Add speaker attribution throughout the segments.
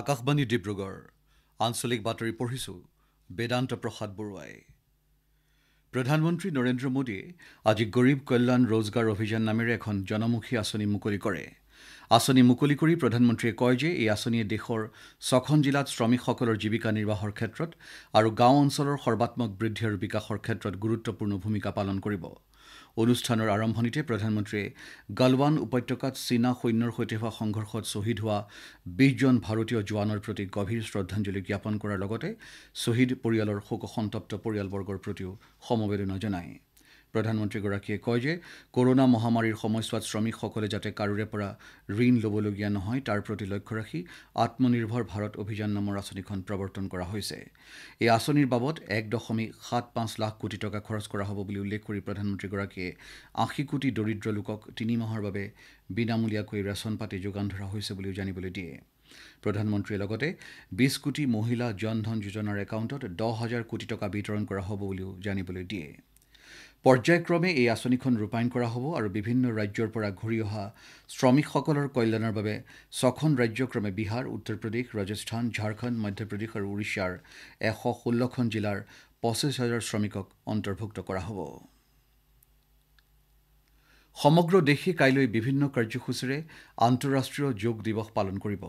Speaker 1: আকাশবাণী ডিব্ৰুগড় আঞ্চলিক বাতৰি পঢ়িছোঁ বেদান্ত প্ৰসাদ বৰুৱাই প্ৰধানমন্ত্ৰী নৰেন্দ্ৰ মোদীয়ে আজি গৰীব কল্যাণ ৰোজগাৰ অভিযান নামেৰে এখন জনমুখী আঁচনি মুকলি কৰে আঁচনি মুকলি কৰি প্ৰধানমন্ত্ৰীয়ে কয় যে এই আঁচনিয়ে দেশৰ ছখন জিলাত শ্ৰমিকসকলৰ জীৱিকা নিৰ্বাহৰ ক্ষেত্ৰত আৰু গাঁও অঞ্চলৰ সৰ্বাম্মক বৃদ্ধি আৰু বিকাশৰ ক্ষেত্ৰত গুৰুত্বপূৰ্ণ ভূমিকা পালন কৰিব অনুষ্ঠানৰ আৰম্ভণিতে প্ৰধানমন্ত্ৰীয়ে গালৱান উপত্যকাত চীনা সৈন্যৰ সৈতে হোৱা সংঘৰ্ষত শ্বহীদ হোৱা বিশজন ভাৰতীয় জোৱানৰ প্ৰতি গভীৰ শ্ৰদ্ধাঞ্জলি জ্ঞাপন কৰাৰ লগতে শ্বহীদ পৰিয়ালৰ শোকসন্তপ্ত পৰিয়ালবৰ্গৰ প্ৰতিও সমবেদনা জনায় প্ৰধানমন্ত্ৰীগৰাকীয়ে কয় যে কৰোণা মহামাৰীৰ সময়ছোৱাত শ্ৰমিকসকলে যাতে কাৰোৰে পৰা ঋণ ল'বলগীয়া নহয় তাৰ প্ৰতি লক্ষ্য ৰাখি আত্মনিৰ্ভৰ ভাৰত অভিযান নামৰ আঁচনিখন প্ৰৱৰ্তন কৰা হৈছে এই আঁচনিৰ বাবদ এক দশমিক সাত পাঁচ লাখ কোটি টকা খৰচ কৰা হ'ব বুলি উল্লেখ কৰি প্ৰধানমন্ত্ৰীগৰাকীয়ে আশী কোটি দৰিদ্ৰ লোকক তিনিমাহৰ বাবে বিনামূলীয়াকৈ ৰেচন পাতি যোগান ধৰা হৈছে বুলিও জানিবলৈ দিয়ে প্ৰধানমন্ত্ৰীয়ে লগতে বিছ কোটি মহিলা জন ধন যোজনাৰ একাউণ্টত দহ হাজাৰ কোটি টকা বিতৰণ কৰা হ'ব বুলিও জানিবলৈ দিয়ে পৰ্যায়ক্ৰমে এই আঁচনিখন ৰূপায়ণ কৰা হ'ব আৰু বিভিন্ন ৰাজ্যৰ পৰা ঘূৰি অহা শ্ৰমিকসকলৰ কল্যাণৰ বাবে ছখন ৰাজ্যক্ৰমে বিহাৰ উত্তৰ প্ৰদেশ ৰাজস্থান ঝাৰখণ্ড মধ্যপ্ৰদেশ আৰু ওড়িশাৰ এশ ষোল্লখন জিলাৰ পঁচিছ হাজাৰ শ্ৰমিকক অন্তৰ্ভুক্ত কৰা হ'ব সমগ্ৰ দেশে কাইলৈ বিভিন্ন কাৰ্যসূচীৰে আন্তঃৰাষ্ট্ৰীয় যোগ দিৱস পালন কৰিব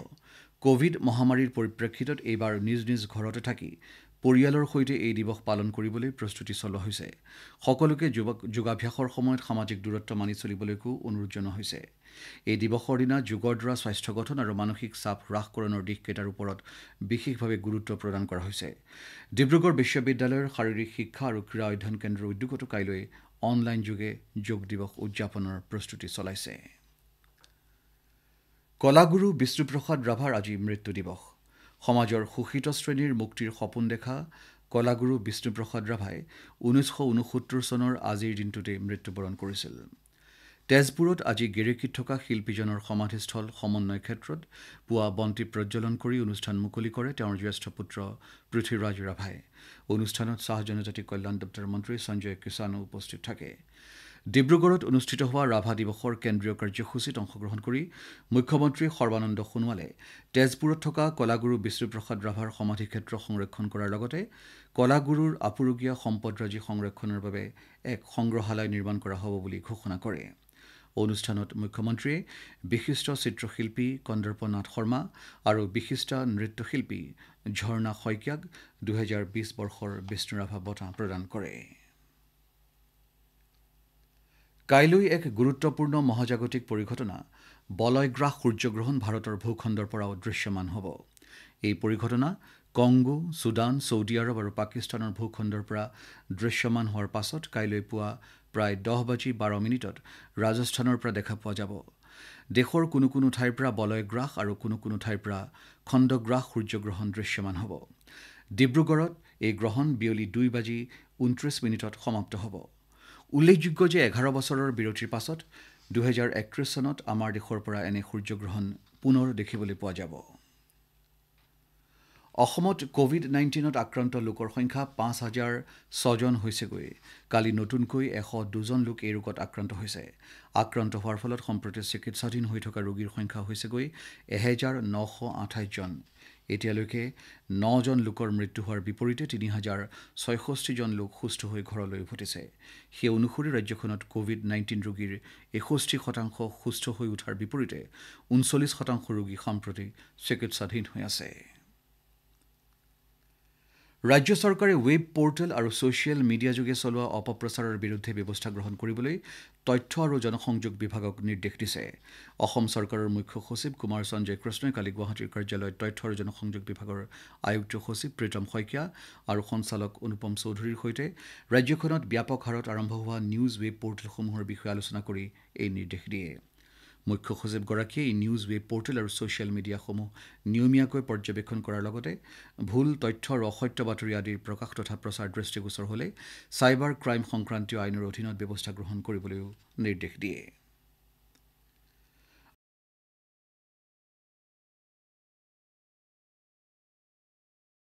Speaker 1: কোভিড মহামাৰীৰ পৰিপ্ৰেক্ষিতত এইবাৰ নিজ নিজ ঘৰতে থাকি পৰিয়ালৰ সৈতে এই দিৱস পালন কৰিবলৈ প্ৰস্তুতি চলোৱা হৈছে সকলোকে যোগাভ্যাসৰ সময়ত সামাজিক দূৰত্ব মানি চলিবলৈকো অনুৰোধ জনোৱা হৈছে এই দিৱসৰ দিনা যোগৰ দ্বাৰা স্বাস্থ্য গঠন আৰু মানসিক চাপ হ্ৰাসকৰণৰ দিশকেইটাৰ ওপৰত বিশেষভাৱে গুৰুত্ব প্ৰদান কৰা হৈছে ডিব্ৰুগড় বিশ্ববিদ্যালয়ৰ শাৰীৰিক শিক্ষা আৰু ক্ৰীড়া অধ্যয়ন কেন্দ্ৰৰ উদ্যোগতো কাইলৈ অনলাইন যোগে যোগ দিৱস উদযাপনৰ প্ৰস্তুতি চলাইছে কলাগুৰু বিষ্ণুপ্ৰসাদ ৰাভাৰ আজি মৃত্যু দিৱস সমাজৰ শোষিত শ্ৰেণীৰ মুক্তিৰ সপোন দেখা কলাগুৰু বিষ্ণুপ্ৰসাদ ৰাভাই ঊনৈছশ ঊনসত্তৰ চনৰ আজিৰ দিনটোতেই মৃত্যুবৰণ কৰিছিল তেজপুৰত আজি গেৰেকীত থকা শিল্পীজনৰ সমাধিস্থল সমন্বয় ক্ষেত্ৰত পুৱা বন্তি প্ৰজ্বলন কৰি অনুষ্ঠান মুকলি কৰে তেওঁৰ জ্যেষ্ঠ পুত্ৰ পৃথ্বীৰাজ ৰাভাই অনুষ্ঠানত চাহ জনজাতি কল্যাণ দপ্তৰৰ মন্ত্ৰী সঞ্জয় কিষাণো উপস্থিত থাকে ডিব্ৰুগড়ত অনুষ্ঠিত হোৱা ৰাভা দিৱসৰ কেন্দ্ৰীয় কাৰ্যসূচীত অংশগ্ৰহণ কৰি মুখ্যমন্ত্ৰী সৰ্বানন্দ সোণোৱালে তেজপুৰত থকা কলাগুৰু বিষ্ণুপ্ৰসাদ ৰাভাৰ সমাধিক্ষেত্ৰ সংৰক্ষণ কৰাৰ লগতে কলাগুৰুৰ আপুৰুগীয়া সম্পদৰাজি সংৰক্ষণৰ বাবে এক সংগ্ৰহালয় নিৰ্মাণ কৰা হ'ব বুলি ঘোষণা কৰে অনুষ্ঠানত মুখ্যমন্ত্ৰীয়ে বিশিষ্ট চিত্ৰশিল্পী কন্দৰ্পনাথ শৰ্মা আৰু বিশিষ্ট নৃত্যশিল্পী ঝৰ্ণা শইকীয়াক দুহেজাৰ বিছ বৰ্ষৰ বিষ্ণুৰাভা বঁটা প্ৰদান কৰিছে কাইলৈ এক গুৰুত্বপূৰ্ণ মহাজাগতিক পৰিঘটনা বলয়গ্ৰাস সূৰ্যগ্ৰহণ ভাৰতৰ ভূখণ্ডৰ পৰাও দৃশ্যমান হ'ব এই পৰিঘটনা কংগো ছুডান ছৌদি আৰৱ আৰু পাকিস্তানৰ ভূখণ্ডৰ পৰা দৃশ্যমান হোৱাৰ পাছত কাইলৈ পুৱা প্ৰায় দহ বাজি বাৰ মিনিটত ৰাজস্থানৰ পৰা দেখা পোৱা যাব দেশৰ কোনো কোনো ঠাইৰ পৰা বলয়গ্ৰাস আৰু কোনো কোনো ঠাইৰ পৰা খণ্ডগ্ৰাস সূৰ্যগ্ৰহণ দৃশ্যমান হ'ব ডিব্ৰুগড়ত এই গ্ৰহণ বিয়লি দুই বাজি ঊনত্ৰিছ মিনিটত সমাপ্ত হ'ব উল্লেখযোগ্য যে এঘাৰ বছৰৰ বিৰতিৰ পাছত দুহেজাৰ একত্ৰিছ চনত আমাৰ দেশৰ পৰা এনে সূৰ্যগ্ৰহণ পুনৰ দেখিবলৈ পোৱা যাব অসমত কোভিড নাইণ্টিনত আক্ৰান্ত লোকৰ সংখ্যা পাঁচ হাজাৰ ছজন হৈছেগৈ কালি নতুনকৈ এশ দুজন লোক এই ৰোগত আক্ৰান্ত হৈছে আক্ৰান্ত হোৱাৰ ফলত সম্প্ৰতি চিকিৎসাধীন হৈ থকা ৰোগীৰ সংখ্যা হৈছেগৈ এহেজাৰ নশ আঠাইছজন এতিয়ালৈকে নজন লোকৰ মৃত্যু হোৱাৰ বিপৰীতে তিনি হাজাৰ ছয়ষষ্ঠিজন লোক সুস্থ হৈ ঘৰলৈ উভতিছে সেই অনুসৰি ৰাজ্যখনত কোভিড নাইণ্টিন ৰোগীৰ এষষ্ঠি শতাংশ সুস্থ হৈ উঠাৰ বিপৰীতে ঊনচল্লিছ শতাংশ ৰোগী সম্প্ৰতি চিকিৎসাধীন হৈ আছে ৰাজ্য চৰকাৰে ৱেব পৰ্টেল আৰু ছ'চিয়েল মিডিয়াযোগে চলোৱা অপপ্ৰচাৰৰ বিৰুদ্ধে ব্যৱস্থা গ্ৰহণ কৰিবলৈ তথ্য আৰু জনসংযোগ বিভাগক নিৰ্দেশ দিছে অসম চৰকাৰৰ মুখ্য সচিব কুমাৰ সঞ্জয় কৃষ্ণই কালি গুৱাহাটীৰ কাৰ্যালয়ত তথ্য আৰু জনসংযোগ বিভাগৰ আয়ুক্ত সচিব প্ৰীতম শইকীয়া আৰু সঞ্চালক অনুপম চৌধুৰীৰ সৈতে ৰাজ্যখনত ব্যাপক হাৰত আৰম্ভ হোৱা নিউজ ৱেব পৰ্টেলসমূহৰ বিষয়ে আলোচনা কৰি এই নিৰ্দেশ দিয়ে মুখ্য সচিবগৰাকীয়ে এই নিউজ ৱেব পৰ্টেল আৰু ছ'চিয়েল মিডিয়াসমূহ নিয়মীয়াকৈ পৰ্যবেক্ষণ কৰাৰ লগতে ভুল তথ্য আৰু অসত্য বাতৰি আদিৰ প্ৰকাশ তথা প্ৰচাৰ দৃষ্টিগোচৰ হ'লে চাইবাৰ ক্ৰাইম সংক্ৰান্তীয় আইনৰ অধীনত ব্যৱস্থা গ্ৰহণ কৰিবলৈও নিৰ্দেশ দিয়ে